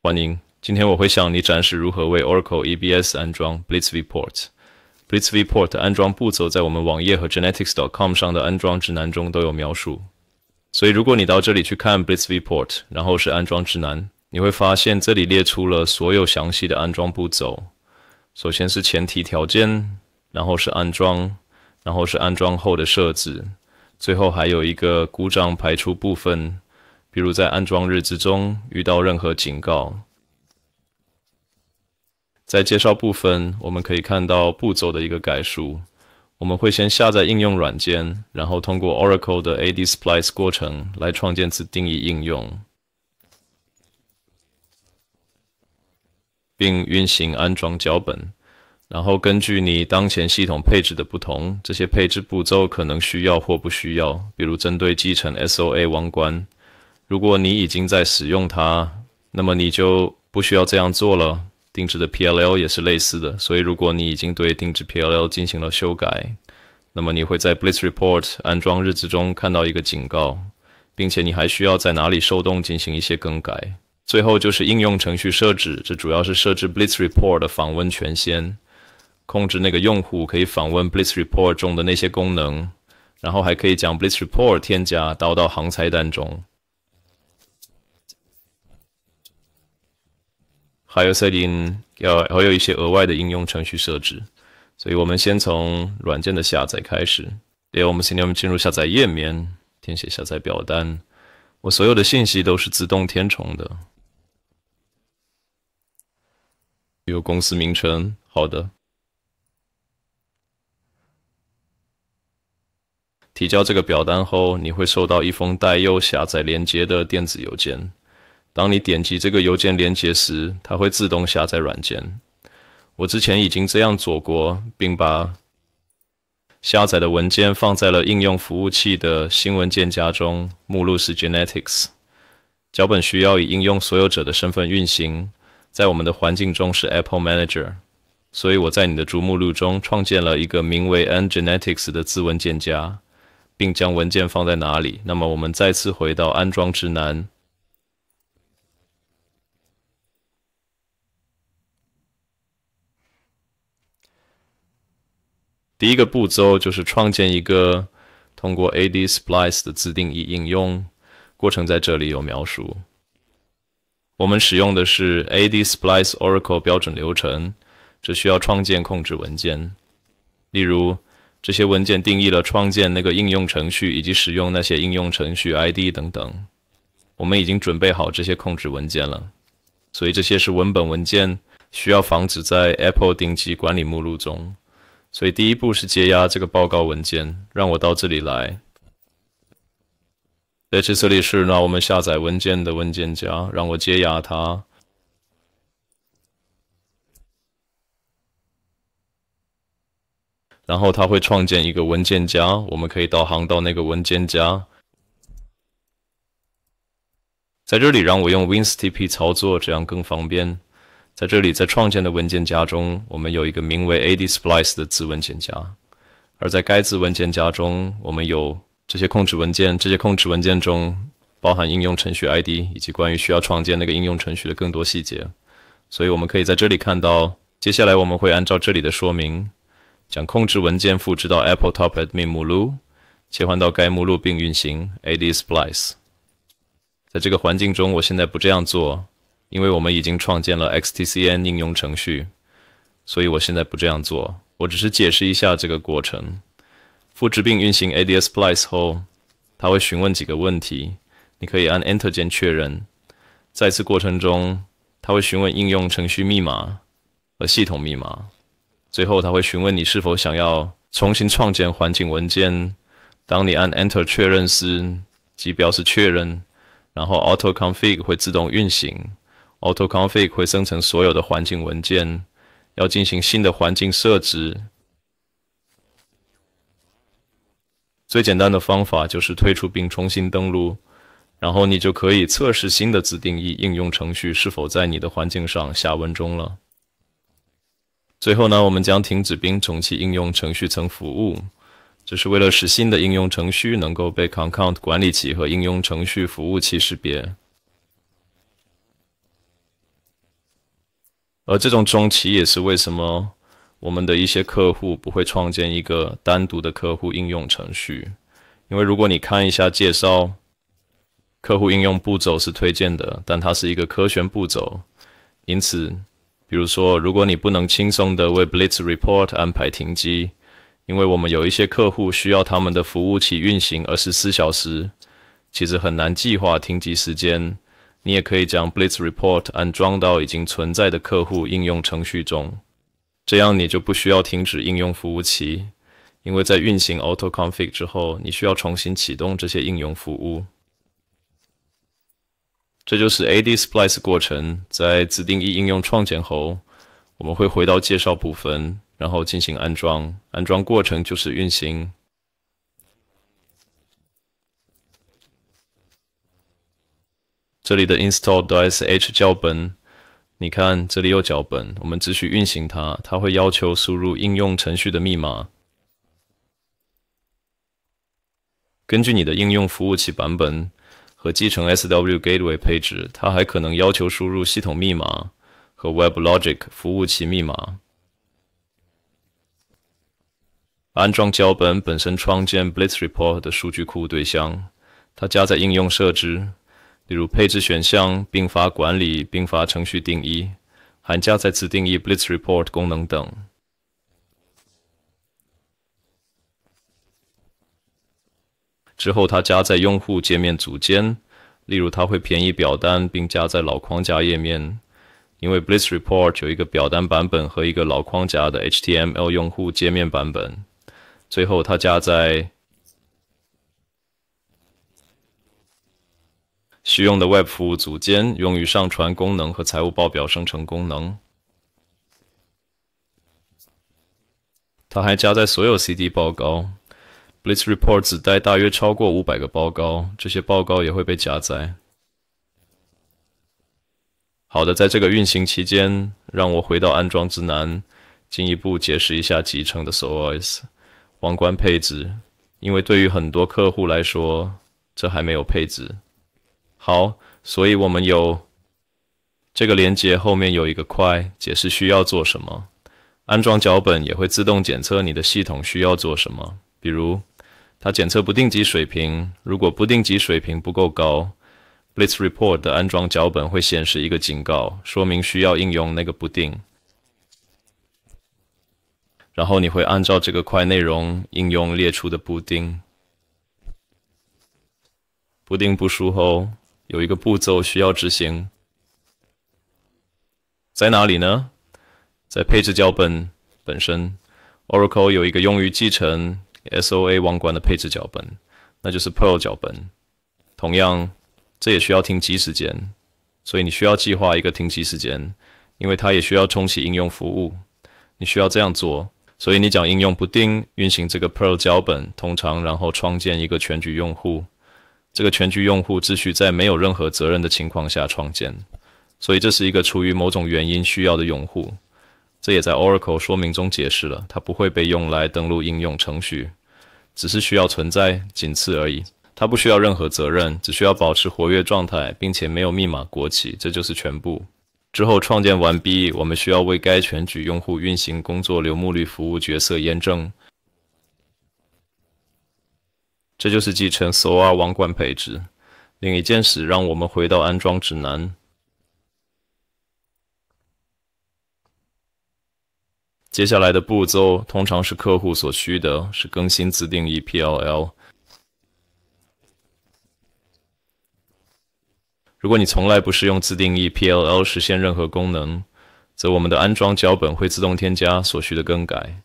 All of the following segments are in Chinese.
欢迎，今天我会向你展示如何为 Oracle EBS 安装 b l i t z v i e Port。b l i t z v i e Port 安装步骤在我们网页和 genetics.com 上的安装指南中都有描述。所以，如果你到这里去看 b l i t z v i e Port，然后是安装指南，你会发现这里列出了所有详细的安装步骤。首先是前提条件，然后是安装，然后是安装后的设置，最后还有一个故障排除部分。比如在安装日志中遇到任何警告，在介绍部分我们可以看到步骤的一个概述。我们会先下载应用软件，然后通过 Oracle 的 ADsplice 过程来创建自定义应用，并运行安装脚本。然后根据你当前系统配置的不同，这些配置步骤可能需要或不需要。比如针对继承 SOA 网关。如果你已经在使用它，那么你就不需要这样做了。定制的 P L L 也是类似的，所以如果你已经对定制 P L L 进行了修改，那么你会在 Blitz Report 安装日志中看到一个警告，并且你还需要在哪里受动进行一些更改。最后就是应用程序设置，这主要是设置 Blitz Report 的访问权限，控制那个用户可以访问 Blitz Report 中的那些功能，然后还可以将 Blitz Report 添加到到行菜单中。还有设定，要还有一些额外的应用程序设置，所以我们先从软件的下载开始。对，我们先让我们进入下载页面，填写下载表单。我所有的信息都是自动填充的，有公司名称。好的，提交这个表单后，你会收到一封带有下载链接的电子邮件。当你点击这个邮件连接时，它会自动下载软件。我之前已经这样做过，并把下载的文件放在了应用服务器的新文件夹中，目录是 genetics。脚本需要以应用所有者的身份运行，在我们的环境中是 Apple Manager，所以我在你的主目录中创建了一个名为 n genetics 的自文件夹，并将文件放在哪里？那么我们再次回到安装指南。第一个步骤就是创建一个通过 AD Splice 的自定义应用过程，在这里有描述。我们使用的是 AD Splice Oracle 标准流程，只需要创建控制文件，例如这些文件定义了创建那个应用程序以及使用那些应用程序 ID 等等。我们已经准备好这些控制文件了，所以这些是文本文件，需要防止在 Apple 顶级管理目录中。所以第一步是解压这个报告文件，让我到这里来。在这里是那我们下载文件的文件夹，让我解压它。然后它会创建一个文件夹，我们可以导航到那个文件夹。在这里让我用 WinStp 操作，这样更方便。在这里，在创建的文件夹中，我们有一个名为 adsplice 的子文件夹，而在该子文件夹中，我们有这些控制文件。这些控制文件中包含应用程序 ID 以及关于需要创建那个应用程序的更多细节。所以，我们可以在这里看到，接下来我们会按照这里的说明，将控制文件复制到 AppleTopAdMin 目录，切换到该目录并运行 adsplice。在这个环境中，我现在不这样做。因为我们已经创建了 XTCN 应用程序，所以我现在不这样做。我只是解释一下这个过程：复制并运行 ADSPLICE 后，它会询问几个问题，你可以按 Enter 键确认。在此过程中，它会询问应用程序密码和系统密码。最后，它会询问你是否想要重新创建环境文件。当你按 Enter 确认时，即表示确认，然后 AutoConfig 会自动运行。Autoconfig 会生成所有的环境文件。要进行新的环境设置，最简单的方法就是退出并重新登录，然后你就可以测试新的自定义应用程序是否在你的环境上下文中了。最后呢，我们将停止并重启应用程序层服务，这是为了使新的应用程序能够被 Concurrent 管理器和应用程序服务器识别。而这种中期也是为什么我们的一些客户不会创建一个单独的客户应用程序，因为如果你看一下介绍，客户应用步骤是推荐的，但它是一个科学步骤。因此，比如说，如果你不能轻松地为 Blitz Report 安排停机，因为我们有一些客户需要他们的服务器运行二十四小时，其实很难计划停机时间。你也可以将 Blitz Report 安装到已经存在的客户应用程序中，这样你就不需要停止应用服务器，因为在运行 Auto Config 之后，你需要重新启动这些应用服务。这就是 AD Splice 过程。在自定义应用创建后，我们会回到介绍部分，然后进行安装。安装过程就是运行。这里的 install .sh 脚本，你看，这里有脚本，我们只需运行它，它会要求输入应用程序的密码。根据你的应用服务器版本和继承 SW Gateway 配置，它还可能要求输入系统密码和 WebLogic 服务器密码。安装脚本本身创建 Blitz Report 的数据库对象，它加载应用设置。例如配置选项、并发管理、并发程序定义、寒加在自定义 Blitz Report 功能等。之后，它加在用户界面组件，例如它会便宜表单，并加在老框架页面，因为 Blitz Report 有一个表单版本和一个老框架的 HTML 用户界面版本。最后，它加在需用的 Web 服务组件用于上传功能和财务报表生成功能。它还加载所有 CD 报告。Blitz Reports 带代大约超过五百个报告，这些报告也会被加载。好的，在这个运行期间，让我回到安装指南，进一步解释一下集成的 s o s a c 网关配置，因为对于很多客户来说，这还没有配置。好，所以我们有这个连接后面有一个块，解释需要做什么。安装脚本也会自动检测你的系统需要做什么，比如它检测不定级水平，如果不定级水平不够高，Blitz Report 的安装脚本会显示一个警告，说明需要应用那个补丁。然后你会按照这个块内容应用列出的补丁，补丁部署后。有一个步骤需要执行，在哪里呢？在配置脚本本身，Oracle 有一个用于继承 SOA 网管的配置脚本，那就是 Perl 脚本。同样，这也需要停机时间，所以你需要计划一个停机时间，因为它也需要重启应用服务。你需要这样做，所以你讲应用不定运行这个 Perl 脚本，通常然后创建一个全局用户。这个全局用户秩序在没有任何责任的情况下创建，所以这是一个出于某种原因需要的用户。这也在 Oracle 说明中解释了，它不会被用来登录应用程序，只是需要存在，仅此而已。它不需要任何责任，只需要保持活跃状态，并且没有密码国企，这就是全部。之后创建完毕，我们需要为该全局用户运行工作流目录服务角色验证。这就是继承 Solar 王冠配置。另一件事，让我们回到安装指南。接下来的步骤通常是客户所需的是更新自定义 PLL。如果你从来不是用自定义 PLL 实现任何功能，则我们的安装脚本会自动添加所需的更改。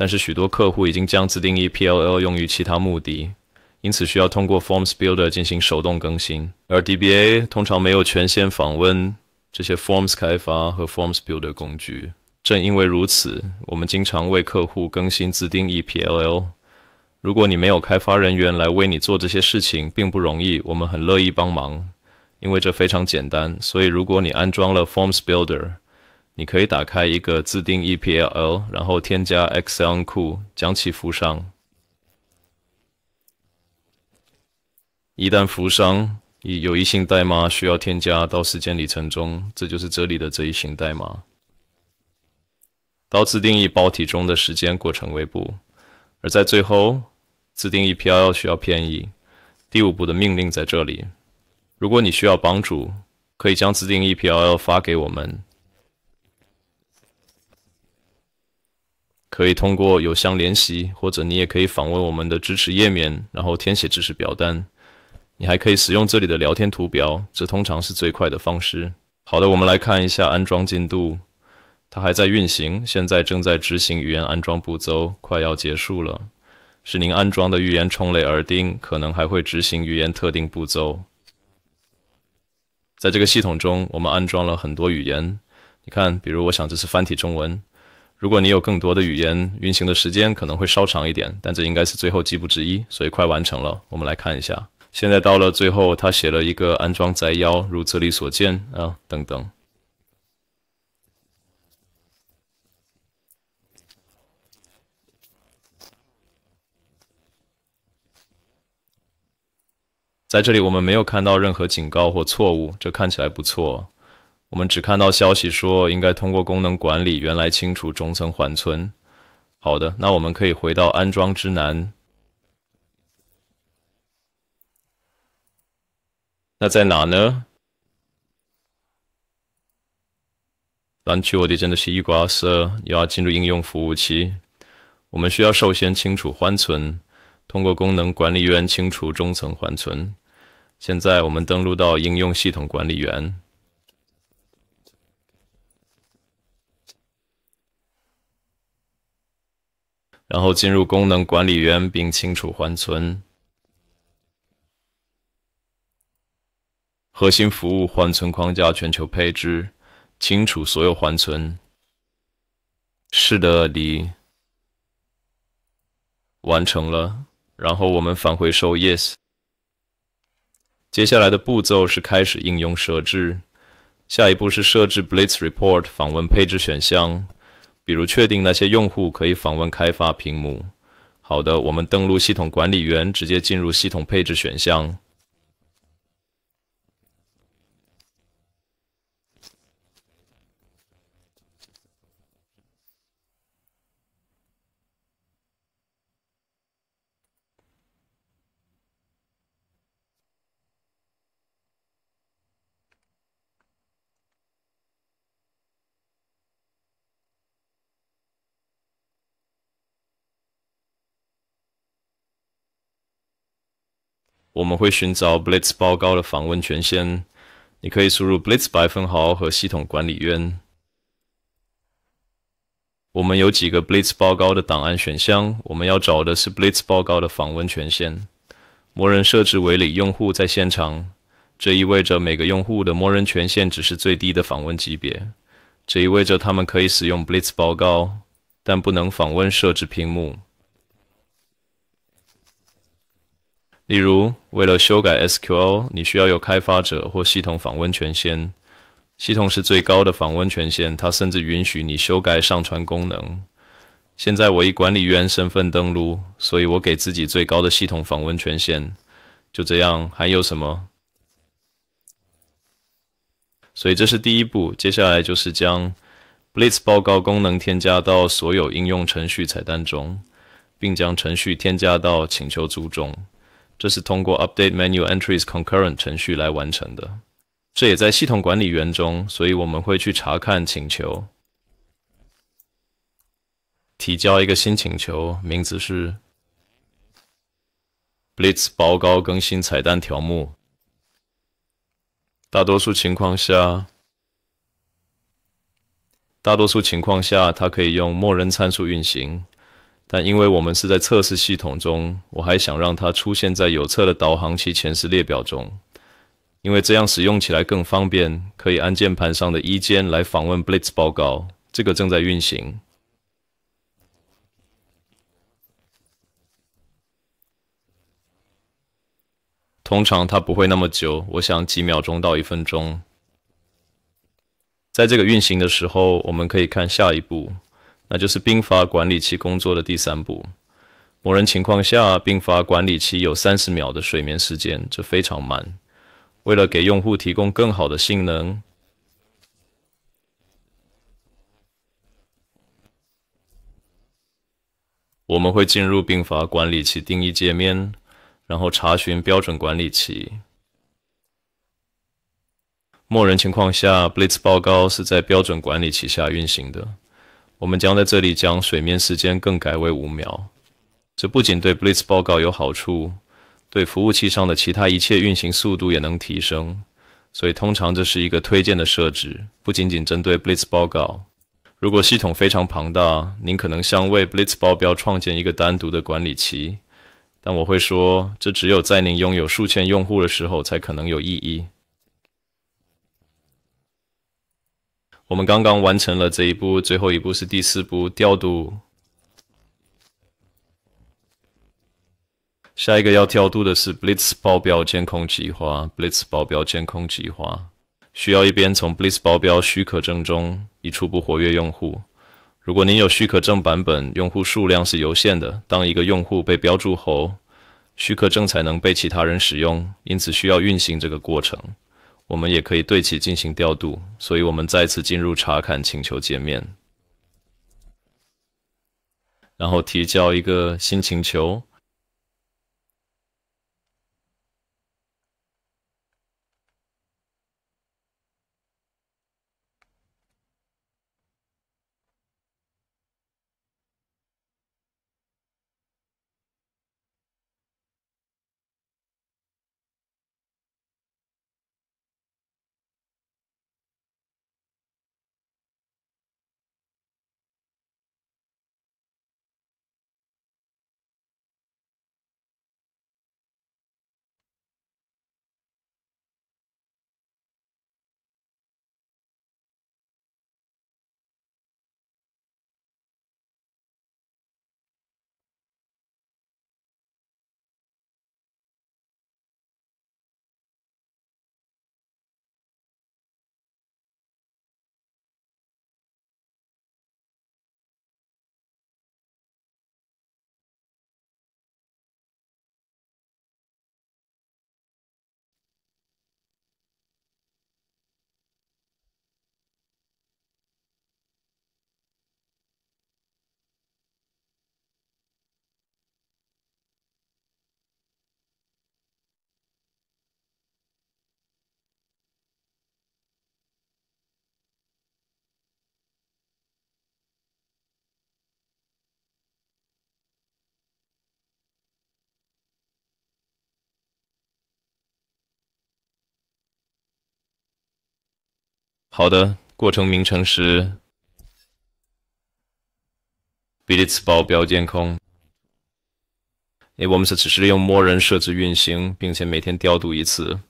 但是许多客户已经将自定义 PLO 用于其他目的，因此需要通过 Forms Builder 进行手动更新。而 DBA 通常没有权限访问这些 Forms 开发和 Forms Builder 工具。正因为如此，我们经常为客户更新自定义 PLO。如果你没有开发人员来为你做这些事情，并不容易。我们很乐意帮忙，因为这非常简单。所以，如果你安装了 Forms Builder，你可以打开一个自定义 P L L，然后添加 X L 库，将其附上。一旦附上，有一行代码需要添加到时间里程中，这就是这里的这一行代码，到自定义包体中的时间过程为步。而在最后，自定义 P L L 需要偏移。第五步的命令在这里。如果你需要帮助，可以将自定义 P L L 发给我们。可以通过邮箱联系，或者你也可以访问我们的支持页面，然后填写支持表单。你还可以使用这里的聊天图标，这通常是最快的方式。好的，我们来看一下安装进度，它还在运行，现在正在执行语言安装步骤，快要结束了。是您安装的语言冲类耳钉，可能还会执行语言特定步骤。在这个系统中，我们安装了很多语言，你看，比如我想这是繁体中文。如果你有更多的语言，运行的时间可能会稍长一点，但这应该是最后几步之一，所以快完成了。我们来看一下，现在到了最后，他写了一个安装摘要，如这里所见啊，等等。在这里我们没有看到任何警告或错误，这看起来不错。我们只看到消息说，应该通过功能管理员来清除中层缓存。好的，那我们可以回到安装指南。那在哪呢？兰去我的真的是一瓜斯，又要进入应用服务器。我们需要首先清除缓存，通过功能管理员清除中层缓存。现在我们登录到应用系统管理员。然后进入功能管理员，并清除缓存。核心服务缓存框架全球配置，清除所有缓存。是的，你完成了。然后我们返回说 yes。接下来的步骤是开始应用设置。下一步是设置 Blitz Report 访问配置选项。比如，确定那些用户可以访问开发屏幕。好的，我们登录系统管理员，直接进入系统配置选项。我们会寻找 Blitz 报告的访问权限。你可以输入 Blitz 百分号和系统管理员。我们有几个 Blitz 报告的档案选项。我们要找的是 Blitz 报告的访问权限。默认设置为零用户在现场，这意味着每个用户的默认权限只是最低的访问级别。这意味着他们可以使用 Blitz 报告，但不能访问设置屏幕。例如，为了修改 SQL，你需要有开发者或系统访问权限。系统是最高的访问权限，它甚至允许你修改上传功能。现在我以管理员身份登录，所以我给自己最高的系统访问权限。就这样，还有什么？所以这是第一步。接下来就是将 Blitz 报告功能添加到所有应用程序菜单中，并将程序添加到请求组中。这是通过 update menu entries concurrent 程序来完成的，这也在系统管理员中，所以我们会去查看请求，提交一个新请求，名字是 blitz 报告更新彩蛋条目。大多数情况下，大多数情况下，它可以用默认参数运行。但因为我们是在测试系统中，我还想让它出现在有测的导航器前十列表中，因为这样使用起来更方便，可以按键盘上的一键来访问 Blitz 报告。这个正在运行，通常它不会那么久，我想几秒钟到一分钟。在这个运行的时候，我们可以看下一步。那就是并发管理器工作的第三步。默认情况下，并发管理器有三十秒的睡眠时间，这非常慢。为了给用户提供更好的性能，我们会进入并发管理器定义界面，然后查询标准管理器。默认情况下，Blitz 报告是在标准管理器下运行的。我们将在这里将水面时间更改为五秒。这不仅对 Blitz 报告有好处，对服务器上的其他一切运行速度也能提升。所以，通常这是一个推荐的设置，不仅仅针对 Blitz 报告。如果系统非常庞大，您可能想为 Blitz 报标创建一个单独的管理器。但我会说，这只有在您拥有数千用户的时候才可能有意义。我们刚刚完成了这一步，最后一步是第四步调度。下一个要调度的是 Blitz 爆标监控计划。Blitz 爆标监控计划需要一边从 Blitz 爆标许可证中移出不活跃用户。如果您有许可证版本，用户数量是有限的。当一个用户被标注后，许可证才能被其他人使用，因此需要运行这个过程。我们也可以对其进行调度，所以，我们再次进入查看请求界面，然后提交一个新请求。好的，过程名称是“ Bits 保镖监控”，我们是只是利用默认设置运行，并且每天调度一次。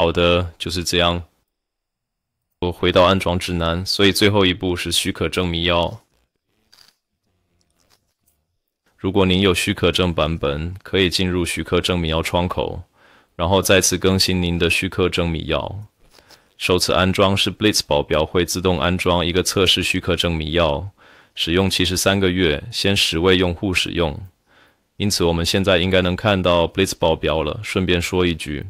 好的，就是这样。我回到安装指南，所以最后一步是许可证密钥。如果您有许可证版本，可以进入许可证密钥窗口，然后再次更新您的许可证密钥。首次安装是 Blitz 保镖会自动安装一个测试许可证密钥，使用期是三个月，先十位用户使用。因此，我们现在应该能看到 Blitz 保镖了。顺便说一句。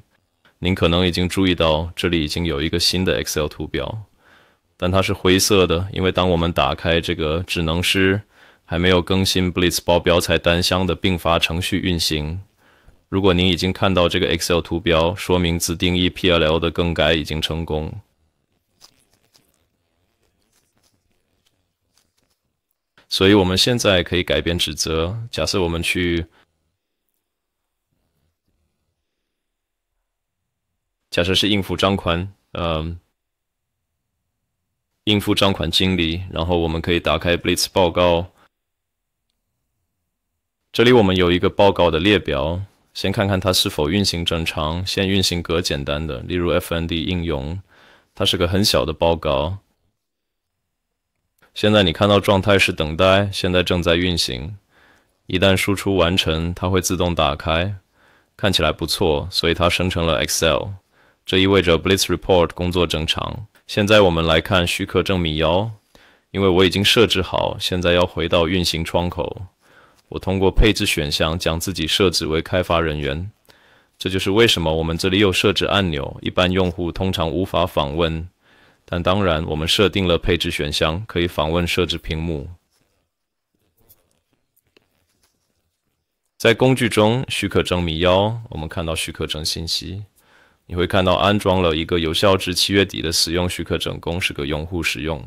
您可能已经注意到，这里已经有一个新的 Excel 图标，但它是灰色的，因为当我们打开这个，只能是还没有更新 Blitz 包标才单箱的并发程序运行。如果您已经看到这个 Excel 图标，说明自定义 PLL 的更改已经成功。所以，我们现在可以改变指责。假设我们去。假设是应付账款，嗯，应付账款经理。然后我们可以打开 Blitz 报告。这里我们有一个报告的列表，先看看它是否运行正常。先运行个简单的，例如 FND 应用，它是个很小的报告。现在你看到状态是等待，现在正在运行。一旦输出完成，它会自动打开，看起来不错，所以它生成了 Excel。这意味着 Blitz Report 工作正常。现在我们来看许可证米钥，因为我已经设置好。现在要回到运行窗口，我通过配置选项将自己设置为开发人员。这就是为什么我们这里有设置按钮，一般用户通常无法访问。但当然，我们设定了配置选项，可以访问设置屏幕。在工具中，许可证米钥，我们看到许可证信息。你会看到安装了一个有效至七月底的使用许可证，供十个用户使用，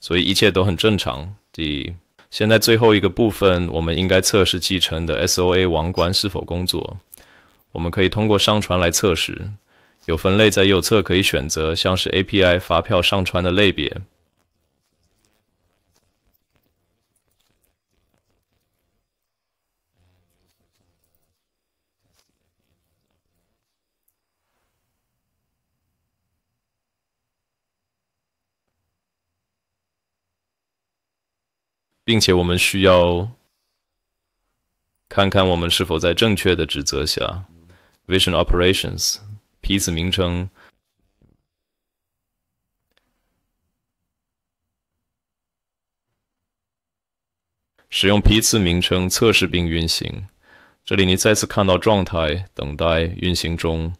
所以一切都很正常。第，一，现在最后一个部分，我们应该测试继承的 SOA 王冠是否工作。我们可以通过上传来测试，有分类在右侧可以选择，像是 API 发票上传的类别。并且我们需要看看我们是否在正确的指责下，vision operations 批次名称，使用批次名称测试并运行。这里你再次看到状态等待运行中，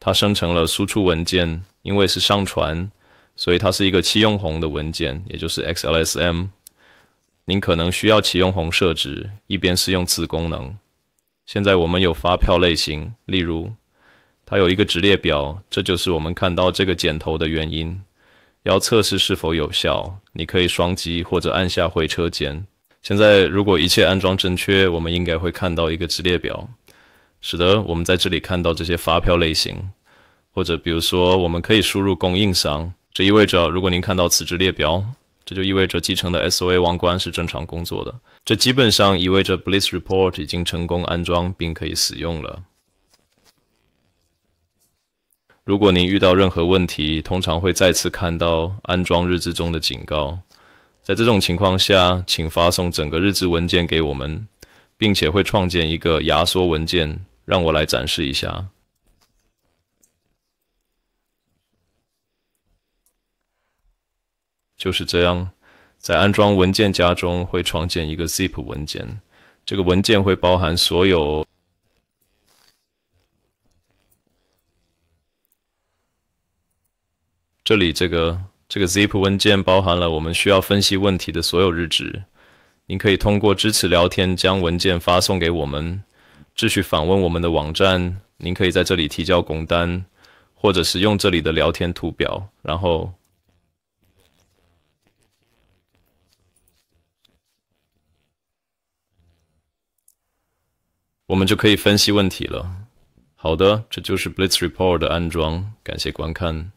它生成了输出文件，因为是上传。所以它是一个启用宏的文件，也就是 XLSM。您可能需要启用宏设置。一边是用此功能。现在我们有发票类型，例如它有一个值列表，这就是我们看到这个剪头的原因。要测试是否有效，你可以双击或者按下回车键。现在如果一切安装正确，我们应该会看到一个值列表，使得我们在这里看到这些发票类型，或者比如说我们可以输入供应商。这意味着，如果您看到辞职列表，这就意味着继承的 S O A 王冠是正常工作的。这基本上意味着 b l i s s Report 已经成功安装并可以使用了。如果您遇到任何问题，通常会再次看到安装日志中的警告。在这种情况下，请发送整个日志文件给我们，并且会创建一个压缩文件，让我来展示一下。就是这样，在安装文件夹中会创建一个 ZIP 文件，这个文件会包含所有。这里这个这个 ZIP 文件包含了我们需要分析问题的所有日志。您可以通过支持聊天将文件发送给我们，秩序访问我们的网站，您可以在这里提交工单，或者是用这里的聊天图表，然后。我们就可以分析问题了。好的，这就是 Blitz Report 的安装。感谢观看。